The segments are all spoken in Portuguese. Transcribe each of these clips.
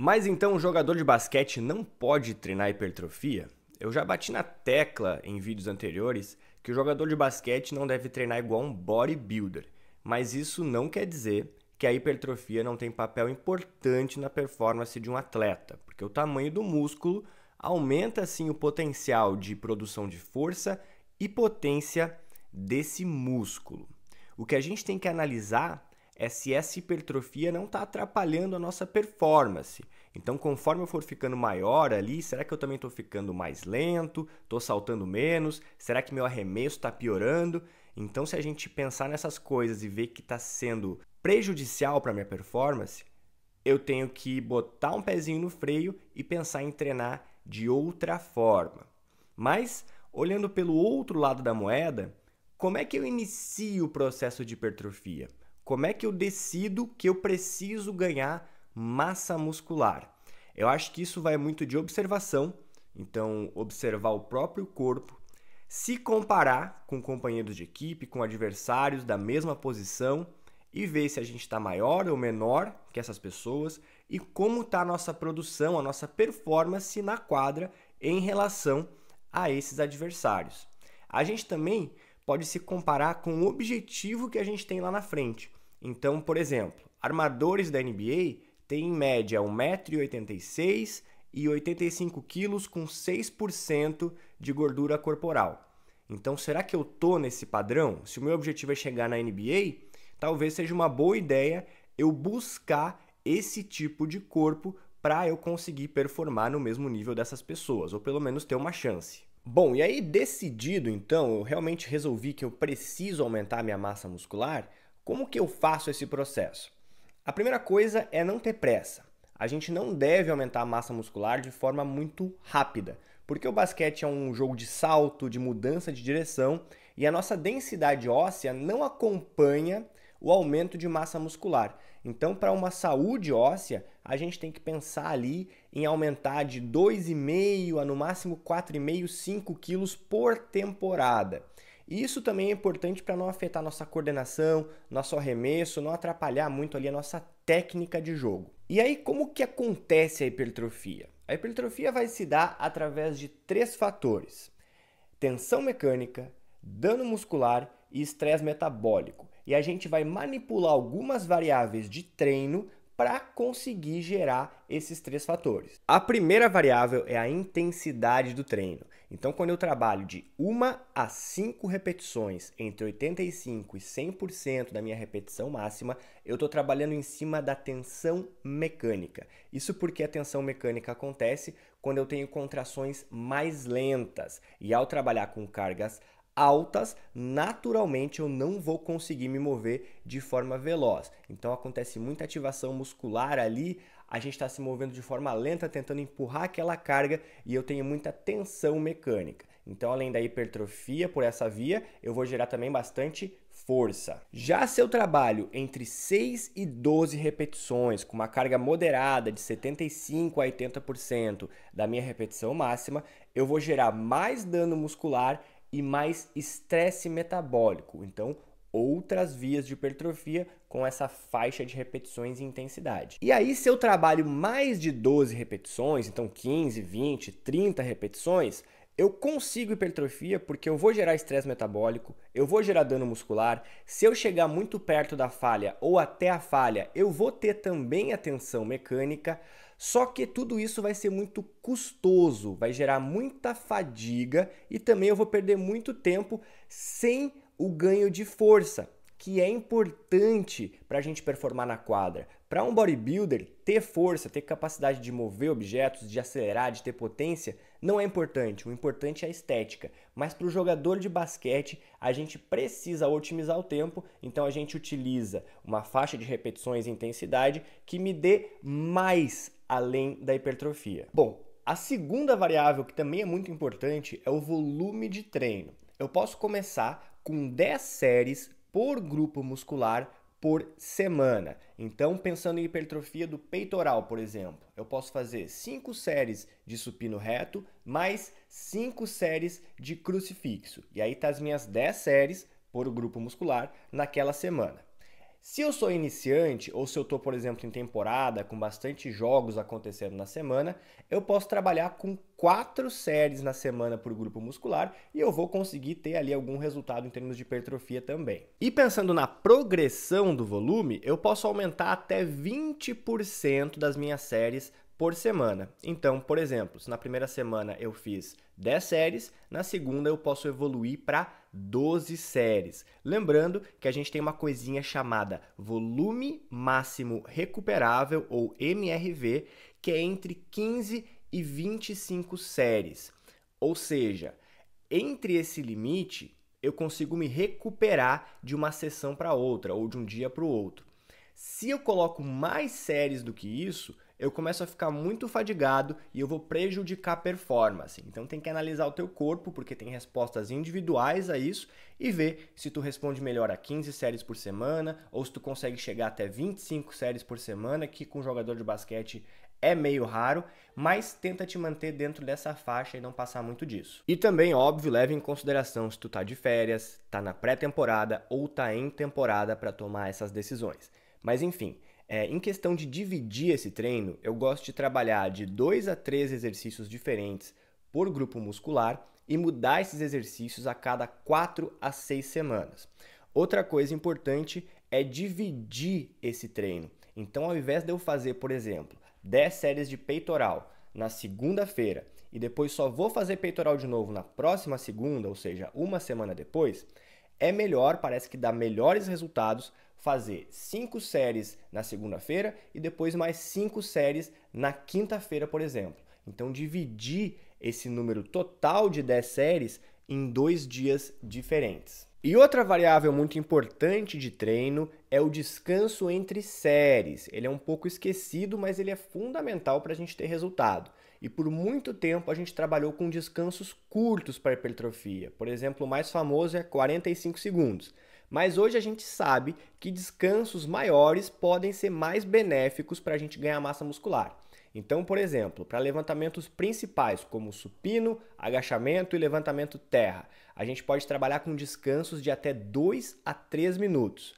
Mas então um jogador de basquete não pode treinar hipertrofia? Eu já bati na tecla em vídeos anteriores que o jogador de basquete não deve treinar igual um bodybuilder, mas isso não quer dizer que a hipertrofia não tem papel importante na performance de um atleta, porque o tamanho do músculo aumenta assim o potencial de produção de força e potência desse músculo. O que a gente tem que analisar é se essa hipertrofia não está atrapalhando a nossa performance. Então, conforme eu for ficando maior ali, será que eu também estou ficando mais lento? Estou saltando menos? Será que meu arremesso está piorando? Então, se a gente pensar nessas coisas e ver que está sendo prejudicial para minha performance, eu tenho que botar um pezinho no freio e pensar em treinar de outra forma. Mas, olhando pelo outro lado da moeda, como é que eu inicio o processo de hipertrofia? Como é que eu decido que eu preciso ganhar massa muscular? Eu acho que isso vai muito de observação, então observar o próprio corpo, se comparar com companheiros de equipe, com adversários da mesma posição e ver se a gente está maior ou menor que essas pessoas e como está a nossa produção, a nossa performance na quadra em relação a esses adversários. A gente também pode se comparar com o objetivo que a gente tem lá na frente. Então, por exemplo, armadores da NBA têm em média 1,86m e 85 quilos com 6% de gordura corporal. Então, será que eu tô nesse padrão? Se o meu objetivo é chegar na NBA, talvez seja uma boa ideia eu buscar esse tipo de corpo para eu conseguir performar no mesmo nível dessas pessoas, ou pelo menos ter uma chance. Bom, e aí decidido então, eu realmente resolvi que eu preciso aumentar minha massa muscular, como que eu faço esse processo? A primeira coisa é não ter pressa. A gente não deve aumentar a massa muscular de forma muito rápida, porque o basquete é um jogo de salto, de mudança de direção, e a nossa densidade óssea não acompanha o aumento de massa muscular. Então, para uma saúde óssea, a gente tem que pensar ali em aumentar de 2,5 a no máximo 4,5, 5 quilos por temporada. E isso também é importante para não afetar nossa coordenação, nosso arremesso, não atrapalhar muito ali a nossa técnica de jogo. E aí, como que acontece a hipertrofia? A hipertrofia vai se dar através de três fatores: tensão mecânica, dano muscular e estresse metabólico. E a gente vai manipular algumas variáveis de treino para conseguir gerar esses três fatores. A primeira variável é a intensidade do treino. Então, quando eu trabalho de 1 a 5 repetições, entre 85% e 100% da minha repetição máxima, eu estou trabalhando em cima da tensão mecânica. Isso porque a tensão mecânica acontece quando eu tenho contrações mais lentas. E ao trabalhar com cargas altas, naturalmente eu não vou conseguir me mover de forma veloz. Então acontece muita ativação muscular ali, a gente está se movendo de forma lenta, tentando empurrar aquela carga e eu tenho muita tensão mecânica. Então, além da hipertrofia por essa via, eu vou gerar também bastante força. Já se eu trabalho entre 6 e 12 repetições, com uma carga moderada de 75 a 80% da minha repetição máxima, eu vou gerar mais dano muscular e mais estresse metabólico. Então, outras vias de hipertrofia com essa faixa de repetições e intensidade. E aí, se eu trabalho mais de 12 repetições, então 15, 20, 30 repetições, eu consigo hipertrofia porque eu vou gerar estresse metabólico, eu vou gerar dano muscular. Se eu chegar muito perto da falha ou até a falha, eu vou ter também a tensão mecânica. Só que tudo isso vai ser muito custoso, vai gerar muita fadiga e também eu vou perder muito tempo sem o ganho de força, que é importante para a gente performar na quadra. Para um bodybuilder, ter força, ter capacidade de mover objetos, de acelerar, de ter potência, não é importante. O importante é a estética. Mas para o jogador de basquete, a gente precisa otimizar o tempo, então a gente utiliza uma faixa de repetições e intensidade que me dê mais além da hipertrofia. Bom, a segunda variável que também é muito importante é o volume de treino. Eu posso começar com 10 séries por grupo muscular por semana. Então, pensando em hipertrofia do peitoral, por exemplo, eu posso fazer 5 séries de supino reto mais 5 séries de crucifixo. E aí tá as minhas 10 séries por grupo muscular naquela semana. Se eu sou iniciante ou se eu estou, por exemplo, em temporada com bastante jogos acontecendo na semana, eu posso trabalhar com quatro séries na semana por grupo muscular e eu vou conseguir ter ali algum resultado em termos de hipertrofia também. E pensando na progressão do volume, eu posso aumentar até 20% das minhas séries por semana. Então, por exemplo, se na primeira semana eu fiz 10 séries, na segunda eu posso evoluir para 12 séries. Lembrando que a gente tem uma coisinha chamada volume máximo recuperável ou MRV, que é entre 15 e 25 séries. Ou seja, entre esse limite, eu consigo me recuperar de uma sessão para outra ou de um dia para o outro. Se eu coloco mais séries do que isso, eu começo a ficar muito fadigado e eu vou prejudicar a performance. Então tem que analisar o teu corpo, porque tem respostas individuais a isso, e ver se tu responde melhor a 15 séries por semana, ou se tu consegue chegar até 25 séries por semana, que com jogador de basquete é meio raro, mas tenta te manter dentro dessa faixa e não passar muito disso. E também, óbvio, leve em consideração se tu tá de férias, tá na pré-temporada ou tá em temporada para tomar essas decisões. Mas enfim, é, em questão de dividir esse treino, eu gosto de trabalhar de 2 a 3 exercícios diferentes por grupo muscular e mudar esses exercícios a cada 4 a 6 semanas. Outra coisa importante é dividir esse treino. Então, ao invés de eu fazer, por exemplo, 10 séries de peitoral na segunda-feira e depois só vou fazer peitoral de novo na próxima segunda, ou seja, uma semana depois, é melhor, parece que dá melhores resultados fazer 5 séries na segunda-feira e depois mais 5 séries na quinta-feira, por exemplo. Então dividir esse número total de 10 séries em dois dias diferentes. E outra variável muito importante de treino é o descanso entre séries. Ele é um pouco esquecido, mas ele é fundamental para a gente ter resultado. E por muito tempo a gente trabalhou com descansos curtos para hipertrofia. Por exemplo, o mais famoso é 45 segundos. Mas hoje a gente sabe que descansos maiores podem ser mais benéficos para a gente ganhar massa muscular. Então, por exemplo, para levantamentos principais como supino, agachamento e levantamento terra, a gente pode trabalhar com descansos de até 2 a 3 minutos.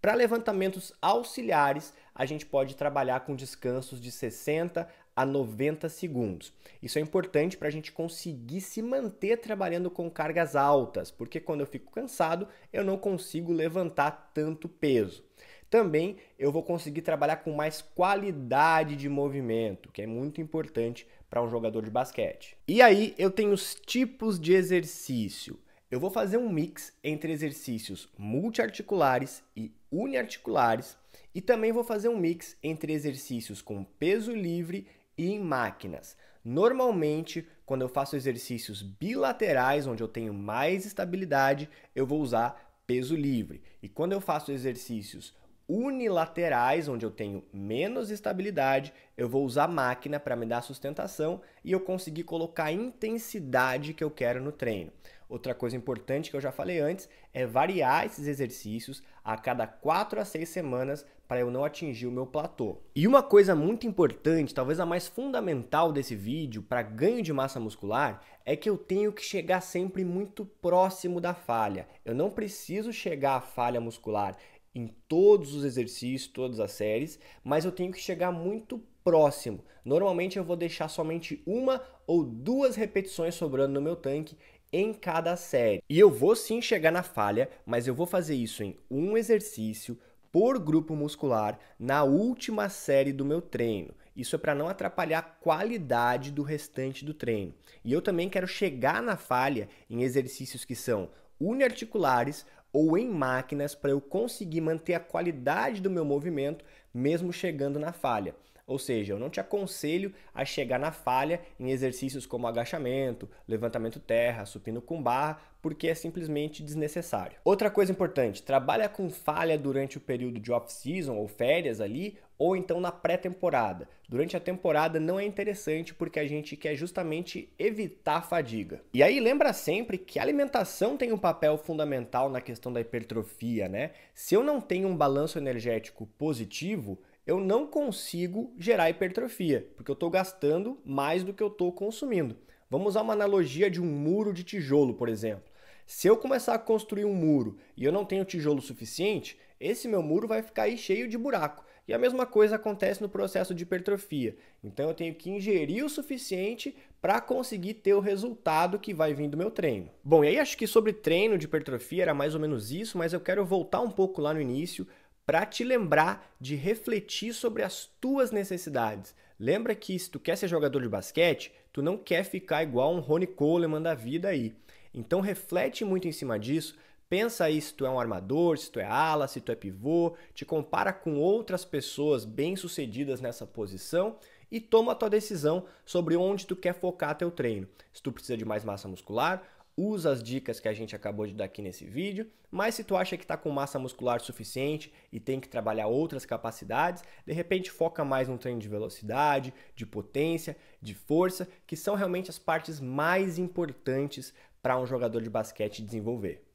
Para levantamentos auxiliares, a gente pode trabalhar com descansos de 60 a 90 segundos. Isso é importante para a gente conseguir se manter trabalhando com cargas altas, porque quando eu fico cansado, eu não consigo levantar tanto peso. Também eu vou conseguir trabalhar com mais qualidade de movimento, que é muito importante para um jogador de basquete. E aí eu tenho os tipos de exercício. Eu vou fazer um mix entre exercícios multiarticulares e uniarticulares e também vou fazer um mix entre exercícios com peso livre e em máquinas. Normalmente, quando eu faço exercícios bilaterais, onde eu tenho mais estabilidade, eu vou usar peso livre. E quando eu faço exercícios unilaterais, onde eu tenho menos estabilidade, eu vou usar máquina para me dar sustentação e eu conseguir colocar a intensidade que eu quero no treino. Outra coisa importante que eu já falei antes é variar esses exercícios a cada 4 a 6 semanas para eu não atingir o meu platô. E uma coisa muito importante, talvez a mais fundamental desse vídeo para ganho de massa muscular, é que eu tenho que chegar sempre muito próximo da falha. Eu não preciso chegar à falha muscular em todos os exercícios, todas as séries, mas eu tenho que chegar muito próximo. Normalmente eu vou deixar somente uma ou duas repetições sobrando no meu tanque em cada série. E eu vou sim chegar na falha, mas eu vou fazer isso em um exercício por grupo muscular na última série do meu treino. Isso é para não atrapalhar a qualidade do restante do treino. E eu também quero chegar na falha em exercícios que são uniarticulares ou em máquinas para eu conseguir manter a qualidade do meu movimento mesmo chegando na falha. Ou seja, eu não te aconselho a chegar na falha em exercícios como agachamento, levantamento terra, supino com barra, porque é simplesmente desnecessário. Outra coisa importante, trabalha com falha durante o período de off-season ou férias ali, ou então na pré-temporada. Durante a temporada não é interessante porque a gente quer justamente evitar a fadiga. E aí lembra sempre que a alimentação tem um papel fundamental na questão da hipertrofia, né? Se eu não tenho um balanço energético positivo, eu não consigo gerar hipertrofia, porque eu estou gastando mais do que eu estou consumindo. Vamos usar uma analogia de um muro de tijolo, por exemplo. Se eu começar a construir um muro e eu não tenho tijolo suficiente, esse meu muro vai ficar aí cheio de buraco. E a mesma coisa acontece no processo de hipertrofia. Então eu tenho que ingerir o suficiente para conseguir ter o resultado que vai vir do meu treino. Bom, e aí acho que sobre treino de hipertrofia era mais ou menos isso, mas eu quero voltar um pouco lá no início para te lembrar de refletir sobre as tuas necessidades. Lembra que se tu quer ser jogador de basquete, tu não quer ficar igual um Rony Coleman da vida aí. Então reflete muito em cima disso Pensa aí se tu é um armador, se tu é ala, se tu é pivô, te compara com outras pessoas bem-sucedidas nessa posição e toma a tua decisão sobre onde tu quer focar teu treino. Se tu precisa de mais massa muscular, usa as dicas que a gente acabou de dar aqui nesse vídeo, mas se tu acha que está com massa muscular suficiente e tem que trabalhar outras capacidades, de repente foca mais no treino de velocidade, de potência, de força, que são realmente as partes mais importantes para um jogador de basquete desenvolver.